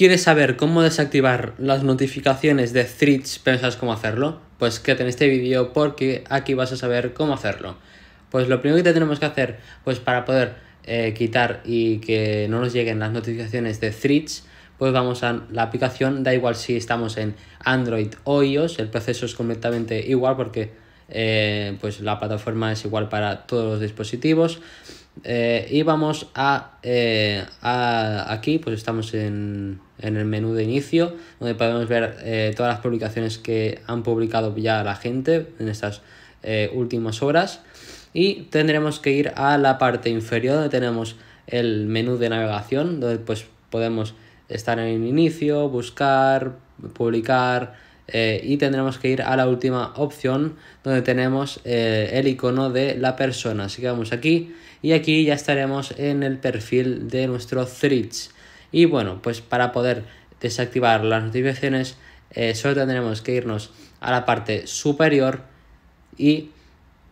¿Quieres saber cómo desactivar las notificaciones de threads? ¿Pensas cómo hacerlo? Pues quédate en este vídeo porque aquí vas a saber cómo hacerlo. Pues lo primero que tenemos que hacer, pues para poder eh, quitar y que no nos lleguen las notificaciones de threads, pues vamos a la aplicación, da igual si estamos en Android o iOS, el proceso es completamente igual porque eh, pues la plataforma es igual para todos los dispositivos y eh, vamos eh, a, aquí, pues estamos en, el menú de inicio, donde podemos ver eh, todas las publicaciones que han publicado ya la gente en estas últimas horas. Y tendremos que ir a la parte inferior donde tenemos el menú de navegación, donde pues, podemos estar en inicio, buscar, publicar, eh, y tendremos que ir a la última opción donde tenemos eh, el icono de la persona. Así que vamos aquí y aquí ya estaremos en el perfil de nuestro Threads. Y bueno, pues para poder desactivar las notificaciones eh, solo tendremos que irnos a la parte superior y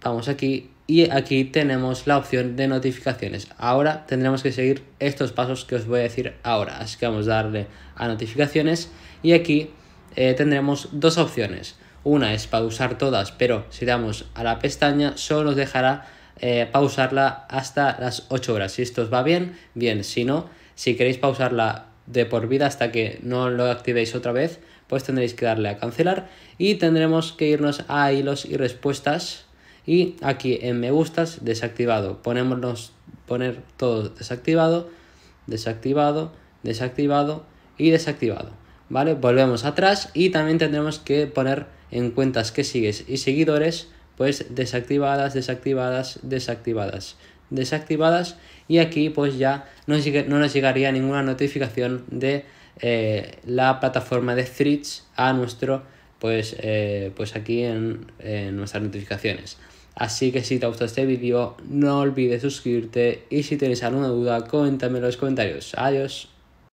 vamos aquí y aquí tenemos la opción de notificaciones. Ahora tendremos que seguir estos pasos que os voy a decir ahora. Así que vamos a darle a notificaciones y aquí eh, tendremos dos opciones. Una es pausar todas, pero si damos a la pestaña solo nos dejará eh, pausarla hasta las 8 horas. Si esto os va bien, bien. Si no, si queréis pausarla de por vida hasta que no lo activéis otra vez, pues tendréis que darle a cancelar y tendremos que irnos a hilos y respuestas y aquí en me gustas desactivado. Ponémonos poner todo desactivado, desactivado, desactivado y desactivado. ¿vale? Volvemos atrás y también tendremos que poner en cuentas que sigues y seguidores, pues desactivadas, desactivadas, desactivadas, desactivadas y aquí pues ya no, no nos llegaría ninguna notificación de eh, la plataforma de Threads a nuestro, pues, eh, pues aquí en, en nuestras notificaciones. Así que si te ha gustado este vídeo, no olvides suscribirte y si tienes alguna duda, coméntame en los comentarios. Adiós.